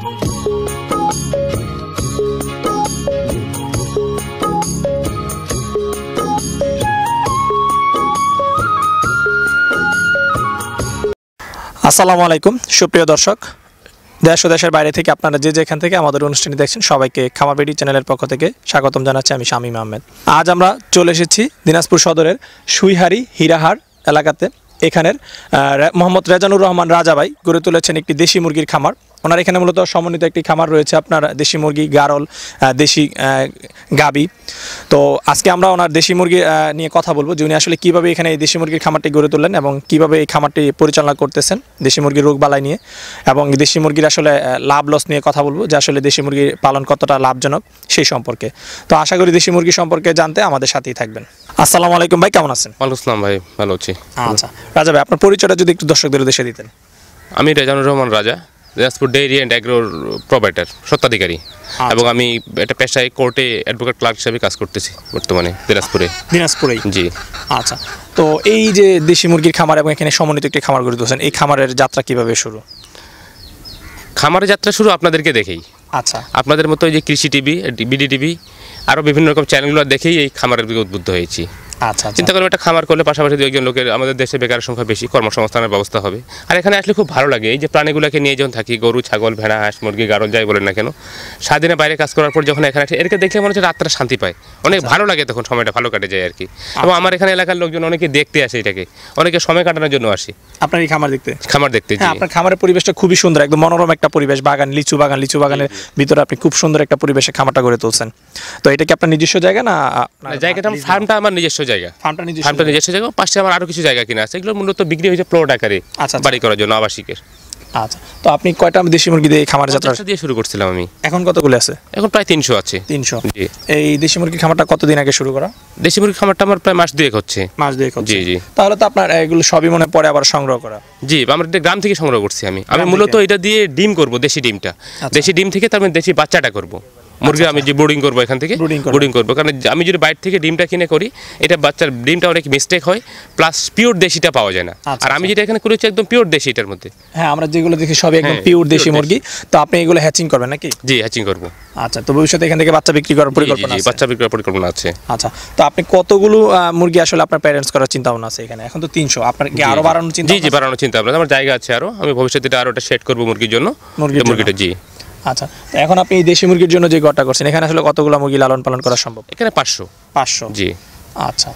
আসসালামু আলাইকুম সুপ্রিয় দর্শক দেশ ও দেশের বাইরে থেকে আপনারা যে যেখান থেকে আমাদের অনুষ্ঠানে দেখছেন সবাইকে খামারবেড়ি চ্যানেলের পক্ষ থেকে স্বাগতম জানাচ্ছি আমি শামীম আহমেদ আজ আমরা চলে এসেছি দিনাজপুর সদরের সুইহারি হীরাহার এলাকাতে এখানের মোহাম্মদ রেজানুর রহমান রাজাবাই গড়ে তুলেছেন একটি দেশি মুরগির খামার ওনার এখানে মূলত সমন্বিত একটি খামার রয়েছে আপনার দেশি মুরগি গারল দেশি গাবি তো আজকে আমরা ওনার দেশি মুরগি নিয়ে কথা বলবো যে উনি আসলে কীভাবে এখানে এই দেশি মুরগির খামারটি গড়ে তুললেন এবং কিভাবে এই খামারটি পরিচালনা করতেছেন দেশি মুরগির রোগ বালাই নিয়ে এবং দেশি মুরগির আসলে লাভ লস নিয়ে কথা বলবো যে আসলে দেশি মুরগি পালন কতটা লাভজনক সেই সম্পর্কে তো আশা করি দেশি মুরগি সম্পর্কে জানতে আমাদের সাথেই থাকবেন আসসালামু আলাইকুম ভাই কেমন আছেন ওয়ালাইকুম ভাই ভালো আছি আচ্ছা রাজা ভাই আপনার পরিচয়টা যদি একটু দর্শকদের উদ্দেশ্যে দিতেন আমি রেজানুর রহমান রাজা দিনাজপুর ডেইরি অ্যান্ড অ্যাগ্রোর প্রোভাইডার স্বত্বাধিকারী আচ্ছা। এবং আমি একটা পেশায় কোর্টে অ্যাডভোকেট ক্লার্ক হিসেবে কাজ করতেছি বর্তমানে দিনাজপুরে দিনাজপুরে জি আচ্ছা তো এই যে দেশি মুরগির খামার এবং এখানে সমন্বিত একটি খামার গড়ে তুলছেন এই খামারের যাত্রা কিভাবে শুরু খামারের যাত্রা শুরু আপনাদেরকে দেখেই আচ্ছা আপনাদের মতো এই যে কৃষি টিভি বিডি টিভি আরও বিভিন্ন রকম চ্যানেলগুলো দেখেই এই খামারের দিকে উদ্বুদ্ধ হয়েছি আচ্ছা, আচ্ছা চিন্তা করবো একটা খামার করলে পাশাপাশি দু একজন লোকের আমাদের দেশে বেকারের সংখ্যা বেশি কর্মসংস্থানের ব্যবস্থা হবে আর এখানে আসলে খুব ভালো লাগে এই যে প্রাণীগুলোকে নিয়ে যখন থাকি গরু ছাগল ভেড়া হাঁস মুরগি গারল যাই বলেন না কেন স্বাধীনে বাইরে কাজ করার পর যখন এখানে এরকে দেখলে মনে হচ্ছে রাত্রে শান্তি পায় অনেক আচ্ছা। ভালো লাগে তখন সময়টা ভালো কাটে যায় আর কি এবং আচ্ছা। আমার এখানে এলাকার লোকজন অনেকে দেখতে আসে এটাকে অনেকে সময় কাটানোর জন্য আসি আপনার এই খামার দেখতে খামার দেখতে হ্যাঁ, আপনার খামারের পরিবেশটা খুবই সুন্দর একদম মনোরম একটা পরিবেশ বাগান লিচু বাগান লিচু বাগানের ভিতরে আপনি খুব সুন্দর একটা পরিবেশে খামারটা গড়ে তুলছেন তো এটা কি আপনার নিজস্ব জায়গা না জায়গাটা ফার্মটা আমার নিজস্ব জায়গা ফার্মটা নিজস্ব জায়গা পাশে আমার কিছু জায়গা কিনা আছে এগুলো মূলত বিক্রি হয়েছে প্লট আকারে আচ্ছা, আচ্ছা। বাড়ি করার জন্য আবাসিকের আচ্ছা তো আপনি কয়টা দেশি মুরগি দিয়ে খামার যাত্রা দিয়ে শুরু করছিলাম আমি এখন কতগুলো আছে এখন প্রায় তিনশো আছে তিনশো এই দেশি মুরগি খামারটা কতদিন আগে শুরু করা দেশি মুরগি খামারটা আমার প্রায় মাস দুয়েক হচ্ছে মাস দুয়েক জি জি তাহলে তো আপনার এগুলো সবই মনে পরে আবার সংগ্রহ করা জি আমার গ্রাম থেকে সংগ্রহ করছি আমি আমি মূলত এটা দিয়ে ডিম করব দেশি ডিমটা আচ্ছা। দেশি ডিম থেকে তারপরে দেশি বাচ্চাটা করবো মুরগি আচ্ছা, আমি আচ্ছা। যে ব্রুডিং করবো এখান থেকে ব্রুডিং করবো কারণ আমি যদি বাইরে থেকে ডিমটা কিনে করি এটা বাচ্চার ডিমটা অনেক মিস্টেক হয় প্লাস পিওর দেশিটা পাওয়া যায় না আচ্ছা, আর আমি যেটা এখানে করেছি একদম পিওর দেশি এটার মধ্যে হ্যাঁ আমরা যেগুলো দেখি সবই একদম পিওর হ্যাঁ, দেশি মুরগি তো আপনি এগুলো হ্যাচিং করবেন নাকি জি হ্যাচিং করবো আচ্ছা তো ভবিষ্যতে এখান থেকে বাচ্চা বিক্রি করার পরিকল্পনা আছে বাচ্চা বিক্রি করার পরিকল্পনা আছে আচ্ছা তো আপনি কতগুলো মুরগি আসলে আপনার প্যারেন্টস করার চিন্তা ভাবনা আছে এখানে এখন তো 300 আপনার কি আরো বাড়ানোর চিন্তা জি জি বাড়ানোর চিন্তা ভাবনা আমার জায়গা আছে আরো আমি ভবিষ্যতে আরো এটা সেট করব মুরগির জন্য মুরগিটা জি আচ্ছা এখন আপনি এই দেশি মুরগির জন্য যে ঘরটা করছেন এখানে আসলে কতগুলো মুরগি লালন পালন করা সম্ভব এখানে পাঁচশো পাঁচশো জি আচ্ছা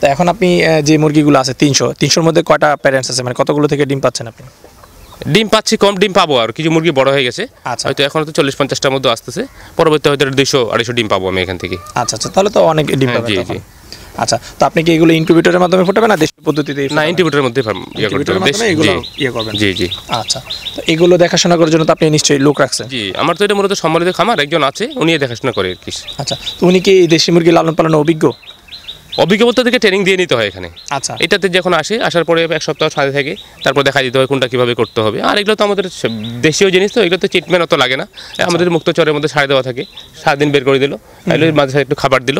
তো এখন আপনি যে মুরগিগুলো আছে তিনশো তিনশোর মধ্যে কয়টা প্যারেন্টস আছে মানে কতগুলো থেকে ডিম পাচ্ছেন আপনি ডিম পাচ্ছি কম ডিম পাবো আর কিছু মুরগি বড় হয়ে গেছে আচ্ছা হয়তো এখন তো চল্লিশ পঞ্চাশটার মধ্যে আসতেছে পরবর্তী হয়তো দুইশো আড়াইশো ডিম পাবো আমি এখান থেকে আচ্ছা আচ্ছা তাহলে তো অনেক ডিম হ্যাঁ, পাবো জি জি আচ্ছা তো আপনি কি এগুলো ইনকিউবেটরের মাধ্যমে ফোটাবেন না দেশি পদ্ধতিতে না ইনকিউবেটরের মধ্যে ইয়ে এগুলো ইয়ে করবেন জি জি আচ্ছা তো এগুলো দেখাশোনা করার জন্য তো আপনি নিশ্চয়ই লোক রাখছেন জি আমার তো এটা মূলত সম্মানিত খামার একজন আছে উনি দেখাশোনা করে কি আচ্ছা তো উনি কি দেশি মুরগি লালন পালন অভিজ্ঞ অভিজ্ঞ বলতে থেকে ট্রেনিং দিয়ে নিতে হয় এখানে আচ্ছা এটাতে যখন আসে আসার পরে এক সপ্তাহ সাথে থাকে তারপর দেখা দিতে হয় কোনটা কীভাবে করতে হবে আর এগুলো তো আমাদের দেশীয় জিনিস তো এগুলো তো ট্রিটমেন্ট অত লাগে না আচ্ছা। আমাদের মুক্তচরের মধ্যে সার দেওয়া থাকে সারাদিন বের করে দিল মাঝে সাথে একটু খাবার দিল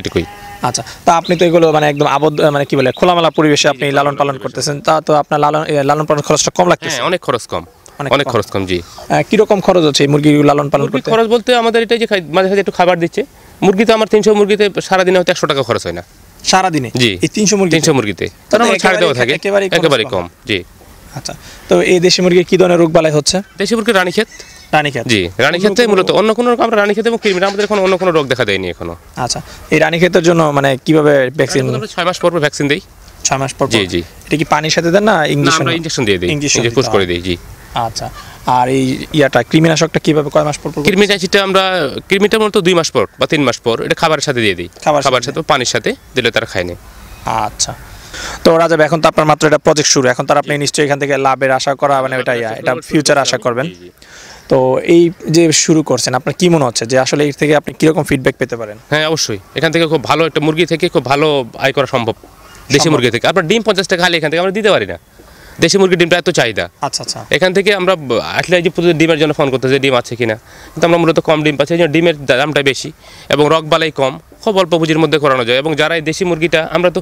এটুকুই আচ্ছা তা আপনি তো এগুলো মানে একদম আবদ্ধ মানে কি বলে খোলামেলা পরিবেশে আপনি লালন পালন করতেছেন তা তো আপনার লালন লালন পালন খরচটা কম লাগতেছে হ্যাঁ, অনেক খরচ কম অনেক খরচ কম জি কিরকম খরচ হচ্ছে মুরগি লালন পালন করতে খরচ বলতে আমাদের এটা যে মাঝে সাথে একটু খাবার দিচ্ছে তো আমার তিনশো মুরগিতে সারাদিনে হয়তো একশো টাকা খরচ হয় না সারাদিনে জি এই তিনশো মুরগি তিনশো মুরগিতে ছাড় মানে দেওয়া থাকে একেবারে কম জি আচ্ছা তো এই দেশি মুরগি কি ধরনের রোগ বালাই হচ্ছে দেশি মুরগি রানীক্ষেত রানীক্ষেত জি রানীক্ষেতে মূলত অন্য কোনো রোগ আমরা রানীক্ষেত এবং কৃমিটা আমাদের এখন অন্য কোনো রোগ দেখা দেয়নি এখনো আচ্ছা এই রানীক্ষেতের জন্য মানে কিভাবে ভ্যাকসিন ছয় মাস পর পর ভ্যাকসিন দেই ছয় মাস পর জি জি এটা কি পানির সাথে দেন না ইঞ্জেকশন আমরা ইঞ্জেকশন দিয়ে দিই ইঞ্জেকশন পুশ করে দিই জি আচ্ছা আর এই ইয়াটা কৃমিনাশকটা কিভাবে কয় মাস পর পর কৃমিনাশিটা আমরা কৃমিটা মূলত দুই মাস পর বা তিন মাস পর এটা খাবারের সাথে দিয়ে দিই খাবার খাবারের সাথে পানির সাথে দিলে তারা খায় না আচ্ছা তো রাজা এখন তো আপনার মাত্র এটা প্রজেক্ট শুরু এখন তো আপনি নিশ্চয়ই এখান থেকে লাভের আশা করা মানে এটাই এটা ফিউচার আশা করবেন তো এই যে শুরু করছেন আপনার কি মনে হচ্ছে যে আসলে এর থেকে আপনি কিরকম ফিডব্যাক পেতে পারেন হ্যাঁ অবশ্যই এখান থেকে খুব ভালো একটা মুরগি থেকে খুব ভালো আয় করা সম্ভব দেশি মুরগি থেকে আপনার ডিম পঞ্চাশ টাকা খালি এখান থেকে আমরা দিতে পারি না দেশি মুরগির ডিমটা এত চাহিদা আচ্ছা আচ্ছা এখান থেকে আমরা আসলে যে প্রতিদিন ডিমের জন্য ফোন করতে যে ডিম আছে কিনা কিন্তু আমরা মূলত কম ডিম পাচ্ছি ডিমের দামটা বেশি এবং রক বালাই কম খুব অল্প পুঁজির মধ্যে করানো যায় এবং যারা এই দেশি মুরগিটা আমরা তো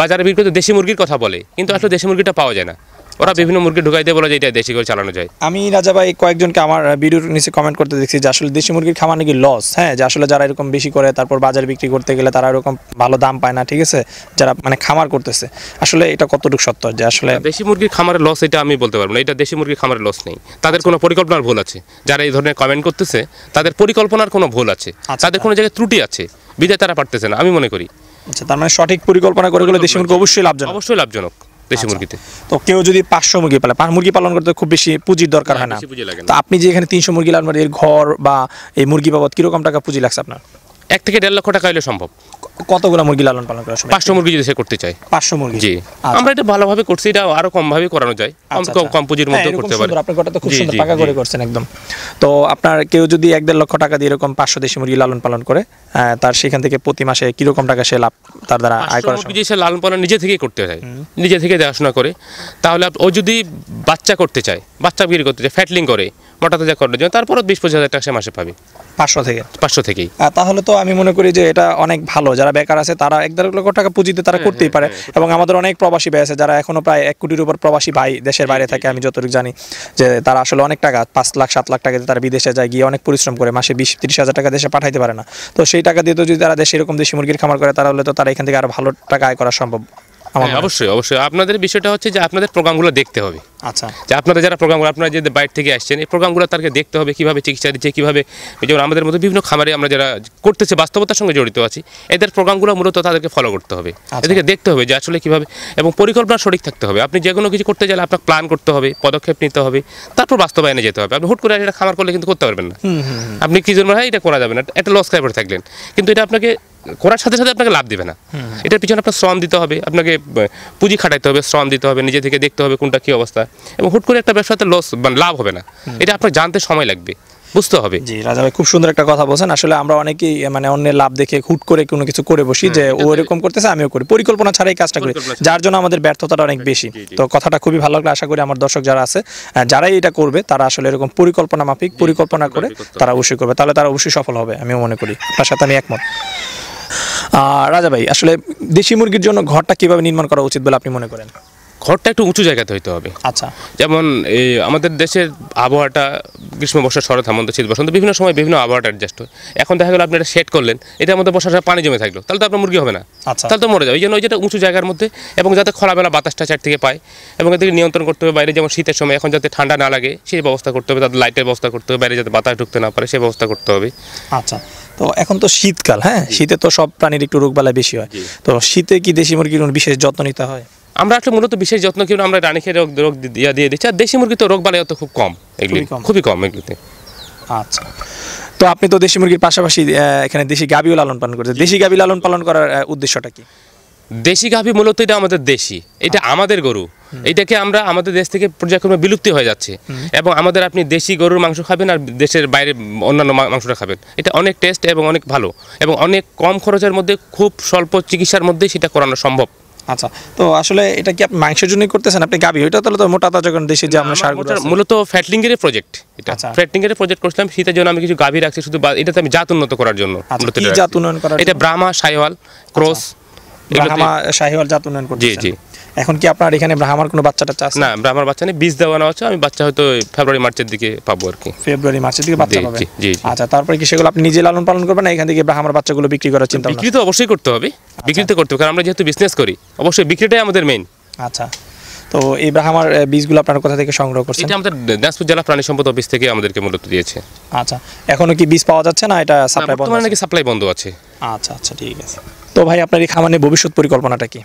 বাজারে বিক্রি তো দেশি মুরগির কথা বলে কিন্তু আসলে দেশি মুরগিটা পাওয়া যায় না ওরা বিভিন্ন মুরগি ঢুকাই দিয়ে বলে যে এটা দেশি করে চালানো যায় আমি রাজা ভাই কয়েকজনকে আমার ভিডিওর নিচে কমেন্ট করতে দেখছি যে আসলে দেশি মুরগির খামার নাকি লস হ্যাঁ যে আসলে যারা এরকম বেশি করে তারপর বাজার বিক্রি করতে গেলে তারা এরকম ভালো দাম পায় না ঠিক আছে যারা মানে খামার করতেছে আসলে এটা কতটুকু সত্য যে আসলে দেশি মুরগির খামারের লস এটা আমি বলতে পারবো না এটা দেশি মুরগির খামারের লস নেই তাদের কোনো পরিকল্পনার ভুল আছে যারা এই ধরনের কমেন্ট করতেছে তাদের পরিকল্পনার কোনো ভুল আছে আচ্ছা। তাদের কোনো জায়গায় ত্রুটি আছে বিদায় তারা পারতেছে না আমি মনে করি আচ্ছা তার মানে সঠিক পরিকল্পনা করে গেলে দেশি মুরগি অবশ্যই লাভজনক অবশ্যই লাভজনক দেশি আচ্ছা। মুরগিতে তো কেউ যদি পাঁচশো মুরগি পালে মুরগি পালন করতে খুব বেশি পুঁজির দরকার হ্যাঁ, হয় না তো আপনি যে এখানে তিনশো মুরগি লালমার এর ঘর বা এই মুরগি বাবদ কিরকম টাকা পুঁজি লাগছে আপনার এক থেকে দেড় লক্ষ টাকা হলে সম্ভব কতগুলো মুরগি লালন পালন করা সম্ভব পাঁচশো মুরগি যদি সে করতে চাই পাঁচশো মুরগি জি আচ্ছা। আমরা এটা ভালোভাবে করছি এটা আরো কমভাবে করানো যায় আচ্ছা, কম আচ্ছা। পুঁজির মধ্যে হ্যাঁ, করতে পারি আপনার কথা তো খুব সুন্দর পাকা করে করছেন একদম তো আপনার কেউ যদি এক দেড় লক্ষ টাকা দিয়ে এরকম পাঁচশো দেশি মুরগি লালন পালন করে তার সেখান থেকে প্রতি মাসে কিরকম টাকা সে লাভ তার দ্বারা আয় করা সম্ভব সে লালন পালন নিজে থেকে করতে চায় নিজে থেকে দেখাশোনা করে তাহলে ও যদি বাচ্চা করতে চায় বাচ্চা বিক্রি করতে চায় ফ্যাটলিং করে মোটা যা করলো যেন তারপরও বিশ পঁচিশ হাজার টাকা সে মাসে পাবি পাঁচশো থেকে পাঁচশো থেকেই তাহলে তো আমি মনে করি যে এটা অনেক ভালো যারা বেকার আছে তারা এক দেড় লক্ষ টাকা পুঁজিতে তারা হ্যাঁ, করতেই হ্যাঁ, পারে হ্যাঁ, এবং আমাদের অনেক প্রবাসী ভাই আছে যারা এখনো প্রায় এক কোটির উপর প্রবাসী ভাই দেশের বাইরে থাকে আমি যতটুকু জানি যে তারা আসলে অনেক টাকা পাঁচ লাখ সাত লাখ টাকা দিয়ে তারা বিদেশে যায় গিয়ে অনেক পরিশ্রম করে মাসে বিশ তিরিশ হাজার টাকা দেশে পাঠাইতে পারে না তো সেই টাকা দিয়ে তো যদি তারা দেশে এরকম দেশি মুরগির খামার করে তাহলে তো তারা এখান থেকে আরো ভালো টাকা আয় করা সম্ভব হ্যাঁ অবশ্যই অবশ্যই আপনাদের বিষয়টা হচ্ছে যে আপনাদের প্রোগ্রামগুলো দেখতে হবে আচ্ছা যে আপনারা যারা প্রোগ্রামগুলো আপনারা যে বাইরে থেকে আসছেন এই প্রোগ্রামগুলো তাকে দেখতে হবে কীভাবে চিকিৎসা দিচ্ছে কীভাবে যেমন আমাদের মধ্যে বিভিন্ন খামারে আমরা যারা করতেছে বাস্তবতার সঙ্গে জড়িত আছি এদের প্রোগ্রামগুলো মূলত তাদেরকে ফলো করতে হবে আচ্ছা। এদেরকে দেখতে হবে যে আসলে কীভাবে এবং পরিকল্পনা সঠিক থাকতে হবে আপনি যে কোনো কিছু করতে গেলে আপনাকে প্ল্যান করতে হবে পদক্ষেপ নিতে হবে তারপর বাস্তবায়নে যেতে হবে আপনি হুট করে এটা খামার করলে কিন্তু করতে পারবেন না আপনি কি জন্য হয় হ্যাঁ, এটা করা যাবে না এটা লস পড়ে থাকলেন কিন্তু এটা আপনাকে করার সাথে সাথে আপনাকে লাভ দেবে না এটার পিছনে আপনার শ্রম দিতে হবে আপনাকে পুঁজি খাটাইতে হবে শ্রম দিতে হবে নিজে থেকে দেখতে হবে কোনটা কি অবস্থা এবং হুট করে একটা ব্যবসাতে লস মানে লাভ হবে না এটা আপনার জানতে সময় লাগবে বুঝতে হবে জি রাজা ভাই খুব সুন্দর একটা কথা বলছেন আসলে আমরা অনেকেই মানে অন্যের লাভ দেখে হুট করে কোনো কিছু করে বসি যে ও এরকম করতেছে আমিও করি পরিকল্পনা ছাড়াই কাজটা করি যার জন্য আমাদের ব্যর্থতাটা অনেক বেশি তো কথাটা খুবই ভালো লাগলো আশা করি আমার দর্শক যারা আছে যারাই এটা করবে তারা আসলে এরকম পরিকল্পনা মাফিক পরিকল্পনা করে তারা অবশ্যই করবে তাহলে তারা অবশ্যই সফল হবে আমিও মনে করি তার সাথে আমি একমত রাজা ভাই আসলে দেশি মুরগির জন্য ঘরটা কিভাবে নির্মাণ করা উচিত বলে আপনি মনে করেন ঘরটা একটু উঁচু জায়গাতে হইতে হবে আচ্ছা যেমন এই আমাদের দেশের আবহাওয়াটা গ্রীষ্ম বর্ষা শরৎ হেমন্ত শীত বসন্ত বিভিন্ন সময় বিভিন্ন আবহাওয়াটা অ্যাডজাস্ট হয় এখন দেখা গেলো আপনি একটা সেট করলেন এটা আমাদের বর্ষার পানি জমে থাকলো তাহলে তো আপনার মুরগি হবে না আচ্ছা। তাহলে তো মরে যাবে ওই জন্য ওই যেটা উঁচু জায়গার মধ্যে এবং যাতে খোলামেলা বাতাসটা চার থেকে পায় এবং এদিকে নিয়ন্ত্রণ করতে হবে বাইরে যেমন শীতের সময় এখন যাতে ঠান্ডা না লাগে সেই ব্যবস্থা করতে হবে তাদের লাইটের ব্যবস্থা করতে হবে বাইরে যাতে বাতাস ঢুকতে না পারে সেই ব্যবস্থা করতে হবে আচ্ছা তো এখন তো শীতকাল হ্যাঁ শীতে তো সব প্রাণীর একটু রোগবালা বেশি হয় তো শীতে কি দেশি মুরগির বিশেষ যত্ন নিতে হয় আমরা আসলে মূলত বিশেষ যত্ন কিন্তু আমরা রানীকে রোগ রোগ দিয়ে দিয়ে দিচ্ছি আর দেশি মুরগি তো রোগ বালাই অত খুব কম এগুলি খুবই কম এগুলিতে আচ্ছা তো আপনি তো দেশি মুরগির পাশাপাশি এখানে দেশি গাভিও লালন পালন করছেন দেশি গাভি লালন পালন করার উদ্দেশ্যটা কি দেশি গাভি মূলত এটা আমাদের দেশি এটা আচ্ছা। আমাদের গরু এটাকে আমরা আমাদের দেশ থেকে পর্যায়ক্রমে বিলুপ্তি হয়ে যাচ্ছে এবং আমাদের আপনি দেশি গরুর মাংস খাবেন আর দেশের বাইরে অন্যান্য মাংসটা খাবেন এটা অনেক টেস্ট এবং অনেক ভালো এবং অনেক কম খরচের মধ্যে খুব স্বল্প চিকিৎসার মধ্যে সেটা করানো সম্ভব আচ্ছা তো আসলে এটা কি আপনি মাংসের জন্যই করতেছেন আপনি গাবি ওইটা তাহলে তো মোটা তাজা দেশে যে আমরা সার মূলত ফ্যাটলিং প্রজেক্ট এটা প্রজেক্ট আচ্ছা। করছিলাম শীতের জন্য আমি কিছু গাবি রাখছি শুধু এটা আমি জাত উন্নত করার জন্য আচ্ছা, জাত উন্নয়ন করার এটা ব্রাহ্মা সাইওয়াল ক্রস আচ্ছা। ব্রাহ্মা সাইওয়াল জাত উন্নয়ন জি জি এখন কি আপনার এখানে ব্রাহ্মার কোনো বাচ্চা বাচ্চাটা আছে না ব্রাহ্মার বাচ্চা নেই বীজ দেওয়া আছে আমি বাচ্চা হয়তো ফেব্রুয়ারি মার্চের দিকে পাবো আর কি ফেব্রুয়ারি মার্চের দিকে বাচ্চা পাবে জি আচ্ছা তারপরে কি সেগুলো আপনি নিজে লালন পালন করবেন না এখান থেকে ব্রাহ্মার বাচ্চাগুলো বিক্রি করার চিন্তা বিক্রি তো অবশ্যই করতে হবে আচ্ছা। বিক্রি তো করতে হবে কারণ আমরা যেহেতু বিজনেস করি অবশ্যই বিক্রিটাই আমাদের মেইন আচ্ছা তো এই ব্রাহ্মার বীজগুলো আপনারা কোথা থেকে সংগ্রহ করছেন এটা আমাদের দাসপুর জেলা প্রাণী সম্পদ অফিস থেকে আমাদেরকে মূলত দিয়েছে আচ্ছা এখনো কি বীজ পাওয়া যাচ্ছে না এটা সাপ্লাই বন্ধ নাকি সাপ্লাই বন্ধ আছে আচ্ছা আচ্ছা ঠিক আছে তো ভাই আপনার এই খামারের ভবিষ্যৎ পরিকল্পনাটা কি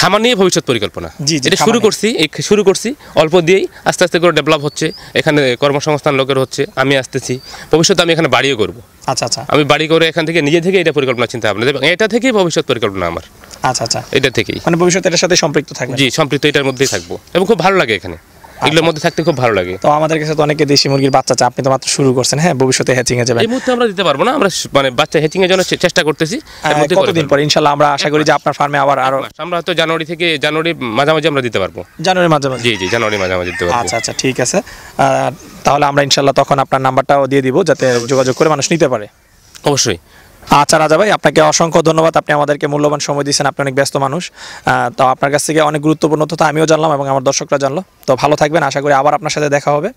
খামার নিয়ে ভবিষ্যৎ পরিকল্পনা এটা শুরু করছি শুরু করছি অল্প দিয়েই আস্তে আস্তে করে ডেভেলপ হচ্ছে এখানে কর্মসংস্থান লোকের হচ্ছে আমি আসতেছি ভবিষ্যতে আমি এখানে বাড়িও করব আচ্ছা আচ্ছা আমি বাড়ি করে এখান থেকে নিজে থেকে এটা পরিকল্পনা চিন্তা ভাবনা এবং এটা থেকেই ভবিষ্যৎ পরিকল্পনা আমার আচ্ছা আচ্ছা এটা থেকেই মানে ভবিষ্যতে এটার সাথে সম্পৃক্ত থাকবে জি সম্পৃক্ত এটার মধ্যেই থাকবো এবং খুব ভালো লাগে এখানে এগুলোর আচ্ছা। মধ্যে থাকতে খুব ভালো লাগে তো আমাদের কাছে তো অনেকে দেশি মুরগির বাচ্চা চাপ আপনি তো মাত্র শুরু করছেন হ্যাঁ ভবিষ্যতে হ্যাচিং এ যাবেন এই মুহূর্তে আমরা দিতে পারবো না আমরা মানে বাচ্চা হ্যাচিং এর জন্য চেষ্টা করতেছি হ্যাঁ, কতদিন পর ইনশাআল্লাহ আমরা আশা করি যে আপনার ফার্মে আবার আরো আমরা হয়তো জানুয়ারি থেকে জানুয়ারি মাঝামাঝি আমরা দিতে পারবো জানুয়ারি মাঝামাঝি জি জি জানুয়ারি মাঝামাঝি দিতে পারবো আচ্ছা আচ্ছা ঠিক আছে তাহলে আমরা ইনশাআল্লাহ তখন আপনার নাম্বারটাও দিয়ে দিব যাতে যোগাযোগ করে মানুষ নিতে পারে অবশ্যই আচ্ছা রাজা ভাই আপনাকে অসংখ্য ধন্যবাদ আপনি আমাদেরকে মূল্যবান সময় দিয়েছেন আপনি অনেক ব্যস্ত মানুষ তো আপনার কাছ থেকে অনেক গুরুত্বপূর্ণ তথ্য আমিও জানলাম এবং আমার দর্শকরা জানলো তো ভালো থাকবেন আশা করি আবার আপনার সাথে দেখা হবে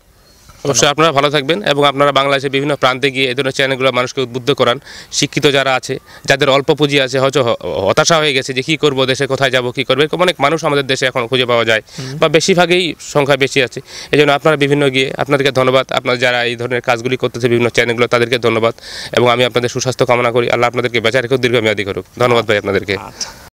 অবশ্যই আপনারা ভালো থাকবেন এবং আপনারা বাংলাদেশের বিভিন্ন প্রান্তে গিয়ে এই ধরনের চ্যানেলগুলো মানুষকে উদ্বুদ্ধ করান শিক্ষিত যারা আছে যাদের অল্প পুঁজি আছে হয়তো হতাশা হয়ে গেছে যে কী করবো দেশে কোথায় যাব কী করবে অনেক মানুষ আমাদের দেশে এখন খুঁজে পাওয়া যায় বা বেশিরভাগই সংখ্যা বেশি আছে এই জন্য আপনারা বিভিন্ন গিয়ে আপনাদেরকে ধন্যবাদ আপনারা যারা এই ধরনের কাজগুলি করতেছে বিভিন্ন চ্যানেলগুলো তাদেরকে ধন্যবাদ এবং আমি আপনাদের সুস্বাস্থ্য কামনা করি আল্লাহ আপনাদেরকে বেচা রেখেও দীর্ঘমেয়াদী করুক ধন্যবাদ ভাই আপনাদেরকে আচ্ছা।